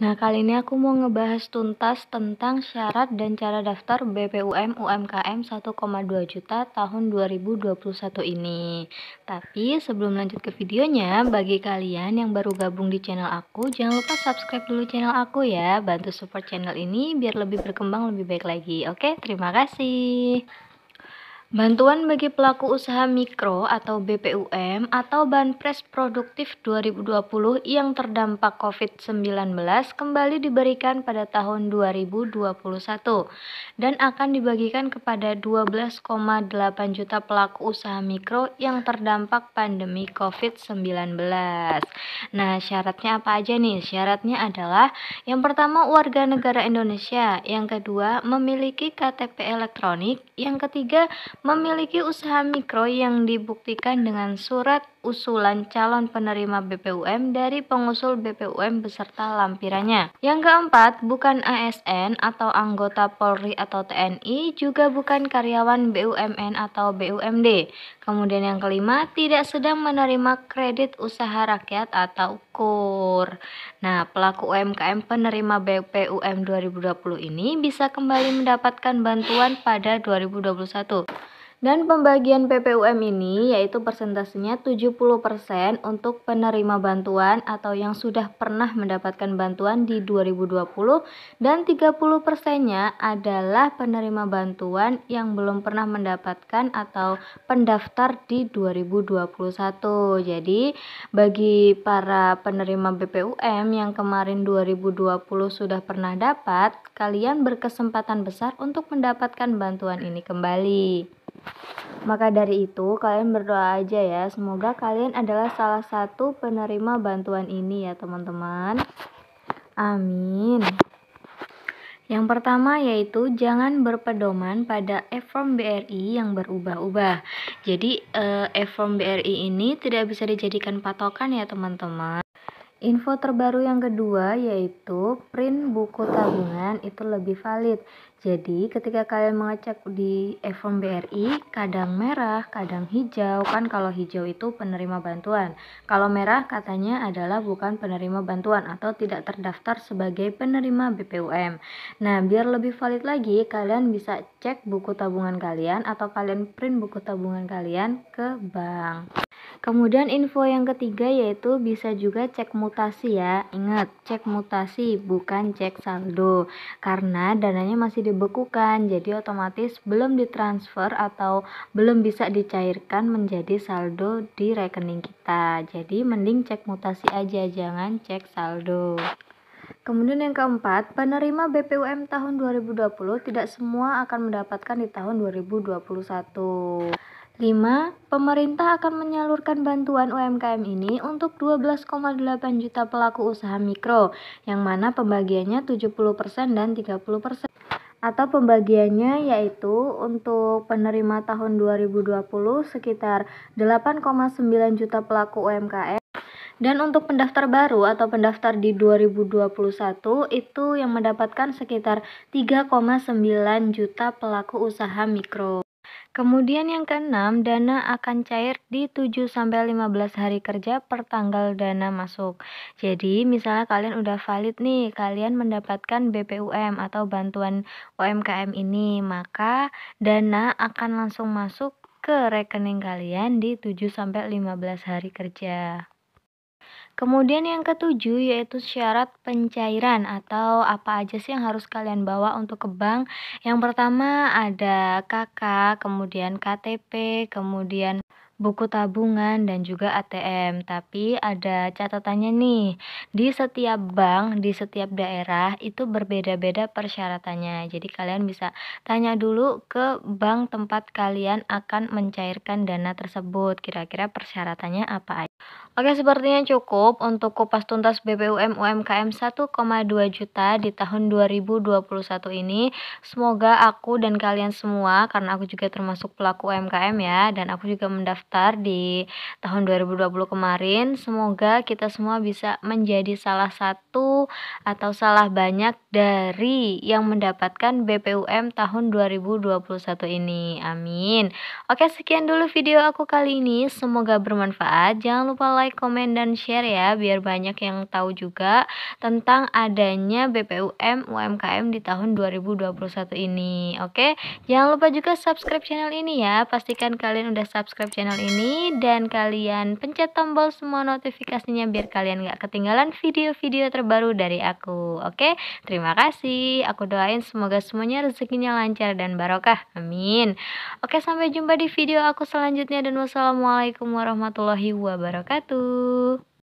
Nah, kali ini aku mau ngebahas tuntas tentang syarat dan cara daftar BPUM UMKM 1,2 juta tahun 2021 ini. Tapi sebelum lanjut ke videonya, bagi kalian yang baru gabung di channel aku, jangan lupa subscribe dulu channel aku ya. Bantu support channel ini biar lebih berkembang lebih baik lagi. Oke, terima kasih. Bantuan bagi pelaku usaha mikro atau BPUM atau Banpres Produktif 2020 yang terdampak COVID-19 kembali diberikan pada tahun 2021 dan akan dibagikan kepada 12,8 juta pelaku usaha mikro yang terdampak pandemi COVID-19. Nah, syaratnya apa aja nih? Syaratnya adalah yang pertama warga negara Indonesia, yang kedua memiliki KTP elektronik, yang ketiga memiliki usaha mikro yang dibuktikan dengan surat usulan calon penerima BPUM dari pengusul BPUM beserta lampirannya. Yang keempat, bukan ASN atau anggota Polri atau TNI, juga bukan karyawan BUMN atau BUMD. Kemudian yang kelima, tidak sedang menerima kredit usaha rakyat atau KUR. Nah, pelaku UMKM penerima BPUM 2020 ini bisa kembali mendapatkan bantuan pada 2021. Dan pembagian PPUM ini yaitu persentasenya 70% untuk penerima bantuan atau yang sudah pernah mendapatkan bantuan di 2020 dan 30 persennya adalah penerima bantuan yang belum pernah mendapatkan atau pendaftar di 2021. Jadi bagi para penerima BPUM yang kemarin 2020 sudah pernah dapat, kalian berkesempatan besar untuk mendapatkan bantuan ini kembali. Maka dari itu, kalian berdoa aja ya. Semoga kalian adalah salah satu penerima bantuan ini ya, teman-teman. Amin. Yang pertama yaitu jangan berpedoman pada e-form BRI yang berubah-ubah. Jadi e-form eh, BRI ini tidak bisa dijadikan patokan ya teman-teman. Info terbaru yang kedua yaitu print buku tabungan itu lebih valid. Jadi ketika kalian mengecek di e-form BRI, kadang merah, kadang hijau. Kan kalau hijau itu penerima bantuan. Kalau merah katanya adalah bukan penerima bantuan atau tidak terdaftar sebagai penerima BPUM. Nah, biar lebih valid lagi, kalian bisa cek buku tabungan kalian atau kalian print buku tabungan kalian ke bank. Kemudian info yang ketiga yaitu bisa juga cek mutasi ya. Ingat, cek mutasi bukan cek saldo karena dananya masih dibekukan. Jadi otomatis belum ditransfer atau belum bisa dicairkan menjadi saldo di rekening kita. Jadi mending cek mutasi aja, jangan cek saldo. Kemudian yang keempat, penerima BPUM tahun 2020 tidak semua akan mendapatkan di tahun 2021. 5. Pemerintah akan menyalurkan bantuan UMKM ini untuk 12,8 juta pelaku usaha mikro, yang mana pembagiannya 70% dan 30% atau pembagiannya yaitu untuk penerima tahun 2020 sekitar 8,9 juta pelaku UMKM dan untuk pendaftar baru atau pendaftar di 2021 itu yang mendapatkan sekitar 3,9 juta pelaku usaha mikro. Kemudian yang keenam, dana akan cair di 7 sampai 15 hari kerja per tanggal dana masuk. Jadi, misalnya kalian udah valid nih, kalian mendapatkan BPUM atau bantuan UMKM ini, maka dana akan langsung masuk ke rekening kalian di 7 sampai 15 hari kerja. Kemudian yang ketujuh yaitu syarat pencairan atau apa aja sih yang harus kalian bawa untuk ke bank. Yang pertama ada KK, kemudian KTP, kemudian buku tabungan, dan juga ATM. Tapi ada catatannya nih, di setiap bank, di setiap daerah itu berbeda-beda persyaratannya. Jadi kalian bisa tanya dulu ke bank tempat kalian akan mencairkan dana tersebut. Kira-kira persyaratannya apa aja? Oke, sepertinya cukup untuk kupas tuntas BPUM UMKM 1,2 juta di tahun 2021 ini. Semoga aku dan kalian semua karena aku juga termasuk pelaku UMKM ya dan aku juga mendaftar daftar di tahun 2020 kemarin. Semoga kita semua bisa menjadi salah satu atau salah banyak dari yang mendapatkan BPUM tahun 2021 ini. Amin. Oke, sekian dulu video aku kali ini. Semoga bermanfaat. Jangan lupa like, komen, dan share ya biar banyak yang tahu juga tentang adanya BPUM UMKM di tahun 2021 ini. Oke, jangan lupa juga subscribe channel ini ya. Pastikan kalian udah subscribe channel ini dan kalian pencet tombol semua notifikasinya biar kalian gak ketinggalan video-video terbaru dari aku. Oke, terima kasih. Aku doain semoga semuanya rezekinya lancar dan barokah. Amin. Oke, sampai jumpa di video aku selanjutnya dan wassalamualaikum warahmatullahi wabarakatuh.